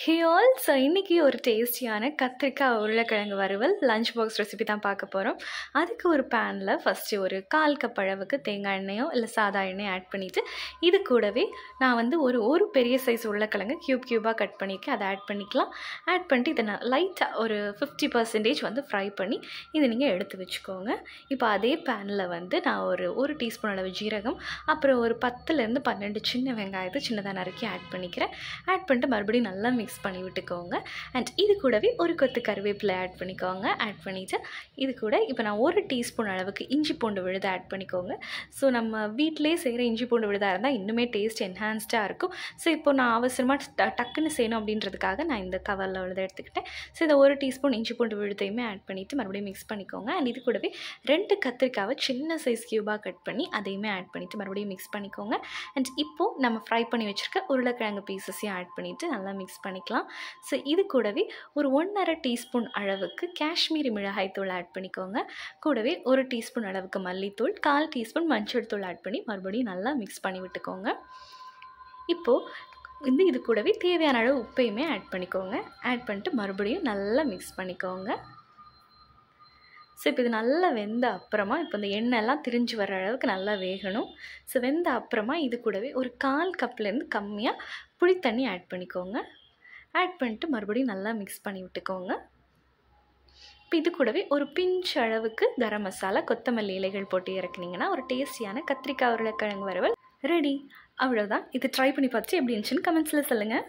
ஹியால் so இன்றைக்கி ஒரு டேஸ்டியான கத்திரிக்காய் உருளைக்கிழங்கு வறுவல் லஞ்ச் பாக்ஸ் ரெசிபி தான் பார்க்க போகிறோம் அதுக்கு ஒரு பேனில் ஃபஸ்ட்டு ஒரு கால் கப் அளவுக்கு தேங்காய் எண்ணெயோ இல்லை சாதா எண்ணெயோ ஆட் பண்ணிவிட்டு இது கூடவே நான் வந்து ஒரு ஒரு பெரிய சைஸ் உருளைக்கிழங்கு க்யூப் க்யூபாக கட் பண்ணியிருக்கேன் அதை ஆட் பண்ணிக்கலாம் ஆட் பண்ணிட்டு இதை நான் லைட்டாக ஒரு ஃபிஃப்டி பர்சன்டேஜ் வந்து ஃப்ரை பண்ணி இதை நீங்கள் எடுத்து வச்சுக்கோங்க இப்போ அதே பேனில் வந்து நான் ஒரு ஒரு டீஸ்பூன் அளவு ஜீரகம் அப்புறம் ஒரு பத்துலேருந்து பன்னெண்டு சின்ன வெங்காயத்தை சின்னதாக நறுக்கி ஆட் பண்ணிக்கிறேன் ஆட் பண்ணிட்டு மறுபடியும் நல்லா மிக்ஸ் மிக்ஸ் பண்ணி விட்டுக்கோங்க அண்ட் இது கூடவே ஒரு கொத்து கருவேப்பிலை ஆட் பண்ணிக்கோங்க ஆட் பண்ணிவிட்டு இது கூட இப்போ நான் ஒரு டீஸ்பூன் அளவுக்கு இஞ்சி பூண்டு விழுதை ஆட் பண்ணிக்கோங்க ஸோ நம்ம வீட்டிலே செய்கிற இஞ்சி பூண்டு விழுதாக இருந்தால் இன்னுமே டேஸ்ட் என்ஹான்ஸ்டாக இருக்கும் ஸோ இப்போ நான் அவசரமாக ட டக்குன்னு செய்யணும் அப்படின்றதுக்காக நான் இந்த கவரில் உள்ளதை எடுத்துக்கிட்டேன் ஸோ இந்த ஒரு டீஸ்பூன் இஞ்சி பூண்டு விழுதையுமே ஆட் பண்ணிவிட்டு மறுபடியும் மிக்ஸ் பண்ணிக்கோங்க அண்ட் இது கூடவே ரெண்டு கத்திரிக்காவை சின்ன சைஸ் க்யூபாக கட் பண்ணி அதையுமே ஆட் பண்ணிவிட்டு மறுபடியும் மிக்ஸ் பண்ணிக்கோங்க அண்ட் இப்போது நம்ம ஃப்ரை பண்ணி வச்சுருக்க உருளைக்கிழங்கு பீசஸையும் ஆட் பண்ணிவிட்டு நல்லா மிக்ஸ் பண்ணி பண்ணிக்கலாம் ஸோ இது கூடவே ஒரு ஒன் அரை டீஸ்பூன் அளவுக்கு காஷ்மீரி மிளகாய் தூள் ஆட் பண்ணிக்கோங்க கூடவே ஒரு டீஸ்பூன் அளவுக்கு மல்லித்தூள் கால் டீஸ்பூன் மஞ்சள் தூள் ஆட் பண்ணி மறுபடியும் நல்லா மிக்ஸ் பண்ணி விட்டுக்கோங்க இப்போது வந்து இது கூடவே தேவையான அளவு உப்பையுமே ஆட் பண்ணிக்கோங்க ஆட் பண்ணிட்டு மறுபடியும் நல்லா மிக்ஸ் பண்ணிக்கோங்க ஸோ இப்போ இது நல்லா வெந்த அப்புறமா இப்போ இந்த எண்ணெய்லாம் திரிஞ்சு வர அளவுக்கு நல்லா வேகணும் ஸோ வெந்த அப்புறமா இது கூடவே ஒரு கால் கப்லேருந்து கம்மியாக புளித்தண்ணி ஆட் பண்ணிக்கோங்க ஆட் பண்ணிட்டு மறுபடியும் நல்லா மிக்ஸ் பண்ணி விட்டுக்கோங்க இப்போ இது கூடவே ஒரு பிஞ்ச் அளவுக்கு கரம் மசாலா கொத்தமல்லி இலைகள் போட்டு இறக்குனீங்கன்னா ஒரு டேஸ்டியான கத்திரிக்காய் உருளைக்கிழங்கு வறுவல் ரெடி அவ்வளோதான் இது ட்ரை பண்ணி பார்த்து எப்படி இருந்துச்சுன்னு கமெண்ட்ஸில் சொல்லுங்கள்